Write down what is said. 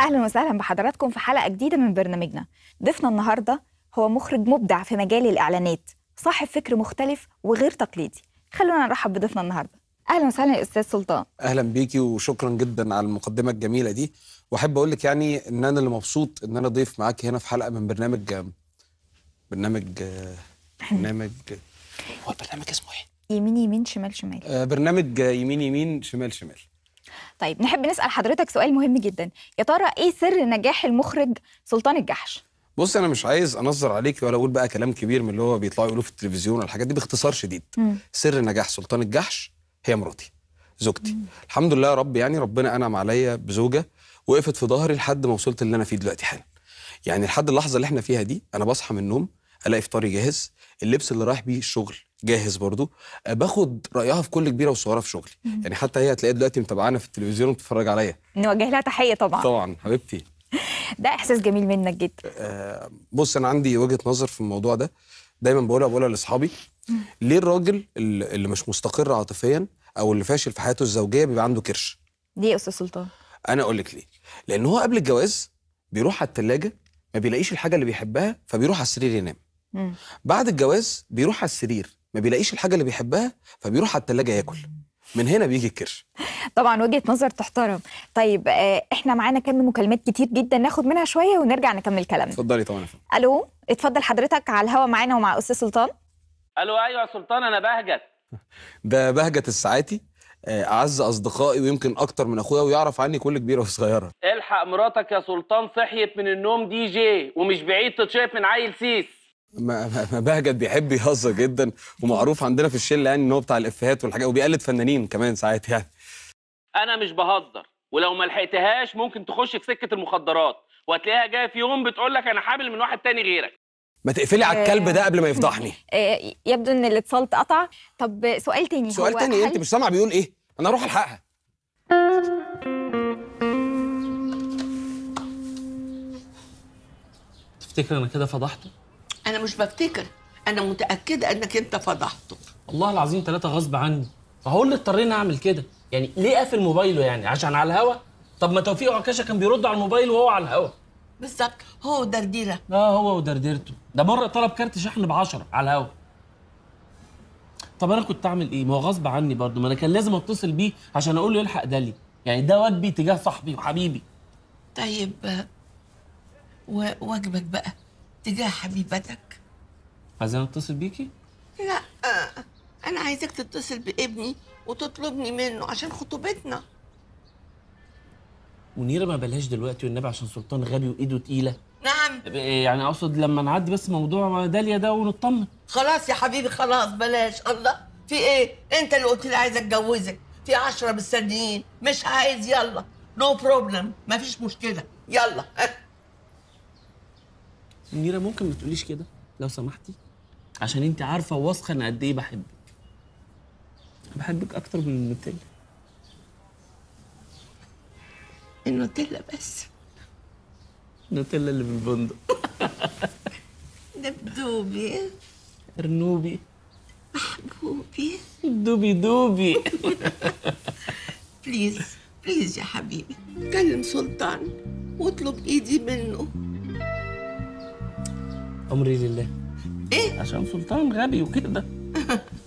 اهلا وسهلا بحضراتكم في حلقه جديده من برنامجنا ضيفنا النهارده هو مخرج مبدع في مجال الاعلانات صاحب فكر مختلف وغير تقليدي خلونا نرحب بضيفنا النهارده اهلا وسهلا يا استاذ سلطان اهلا بيكي وشكرا جدا على المقدمه الجميله دي واحب اقول لك يعني ان انا اللي مبسوط ان انا ضيف معاك هنا في حلقه من برنامج برنامج برنامج هو البرنامج اسمه ايه يمين يمين شمال شمال آه، برنامج يمين يمين شمال شمال طيب نحب نسال حضرتك سؤال مهم جدا يا ترى ايه سر نجاح المخرج سلطان الجحش بص انا مش عايز انظر عليك ولا اقول بقى كلام كبير من اللي هو بيطلعوا يقولوه في التلفزيون الحاجات دي باختصار شديد م. سر نجاح سلطان الجحش هي مراتي زوجتي م. الحمد لله يا رب يعني ربنا انعم عليا بزوجه وقفت في ظهري لحد ما وصلت اللي انا فيه دلوقتي حالا يعني لحد اللحظه اللي احنا فيها دي انا بصحى من النوم الاقي فطاري جاهز اللبس اللي رايح بيه الشغل جاهز برضو أه، باخد رايها في كل كبيره وصغيره في شغلي يعني حتى هي هتلاقيها دلوقتي متابعانا في التلفزيون وبتتفرج عليا نوجه لها تحيه طبعا طبعا حبيبتي ده احساس جميل منك جدا آه بص انا عندي وجهه نظر في الموضوع ده دايما بقولها بقولها لاصحابي ليه الراجل اللي مش مستقر عاطفيا او اللي فاشل في حياته الزوجيه بيبقى عنده كرش ليه يا استاذ سلطان انا اقول لك ليه لان هو قبل الجواز بيروح على الثلاجه ما بيلاقيش الحاجه اللي بيحبها فبيروح على السرير ينام بعد الجواز بيروح على السرير ما بيلاقيش الحاجه اللي بيحبها فبيروح على التلاجة ياكل من هنا بيجي الكرش طبعا وجهه نظر تحترم طيب آه، احنا معانا كم مكالمات كتير جدا ناخد منها شويه ونرجع نكمل كلامنا اتفضلي طبعا الو اتفضل حضرتك على الهوا معانا ومع استاذ سلطان الو ايوه يا سلطان انا بهجت ده بهجت الساعاتي آه، اعز اصدقائي ويمكن اكتر من اخويا ويعرف عني كل كبيره وصغيره الحق مراتك يا سلطان صحيت من النوم دي جي ومش بعيد تتشاف من عيل سيس مبهجت بيحب يهزر جدا ومعروف عندنا في الشله يعني ان هو بتاع الافيهات والحاجات وبيقلد فنانين كمان ساعات يعني انا مش بهزر ولو ما لحقتهاش ممكن تخش في سكه المخدرات وهتلاقيها جايه في يوم بتقول لك انا حامل من واحد تاني غيرك ما تقفلي على الكلب ده قبل ما يفضحني آه، يبدو ان الاتصال اتقطع طب سؤال تاني سؤال هو تاني هل... انت مش سامعه بيقول ايه انا اروح الحقها تفتكر انا كده فضحته مش بفتكر انا متاكده انك انت فضحته الله العظيم ثلاثه غصب عني فهو اللي اضطرينا اعمل كده يعني ليه قافل موبايله يعني عشان على الهوا طب ما توفيق عكاشه كان بيرد على الموبايل وهو على الهوا بالظبط هو ودرديره اه هو ودرديرته ده مره طلب كارت شحن ب 10 على الهوا طب انا كنت اعمل ايه ما هو غصب عني برضه ما انا كان لازم اتصل بيه عشان اقول له يلحق دالي يعني ده واجبي تجاه صاحبي وحبيبي طيب وواجبك بقى تجاه حبيبتك عايزين اتصل بيكي؟ لا آه، آه. أنا عايزك تتصل بابني وتطلبني منه عشان خطوبتنا منيرة ما بلاش دلوقتي والنبي عشان سلطان غبي وإيده تقيلة نعم يعني أقصد لما نعدي بس موضوع داليا ده ونطمن خلاص يا حبيبي خلاص بلاش الله في إيه؟ أنت اللي قلت لي عايز أتجوزك في عشرة مستنيين مش عايز يلا نو بروبلم مفيش مشكلة يلا منيرة ممكن ما تقوليش كده لو سمحتي عشان انت عارفه واثقه ان قد ايه بحبك بحبك اكتر من النوتيلا النوتيلا بس النوتيلا اللي بالبندق دبدوبي ارنوبي محبوبي دوبي دوبي بليز بليز يا حبيبي كلم سلطان واطلب ايدي منه امري لله ايه عشان سلطان غبي وكده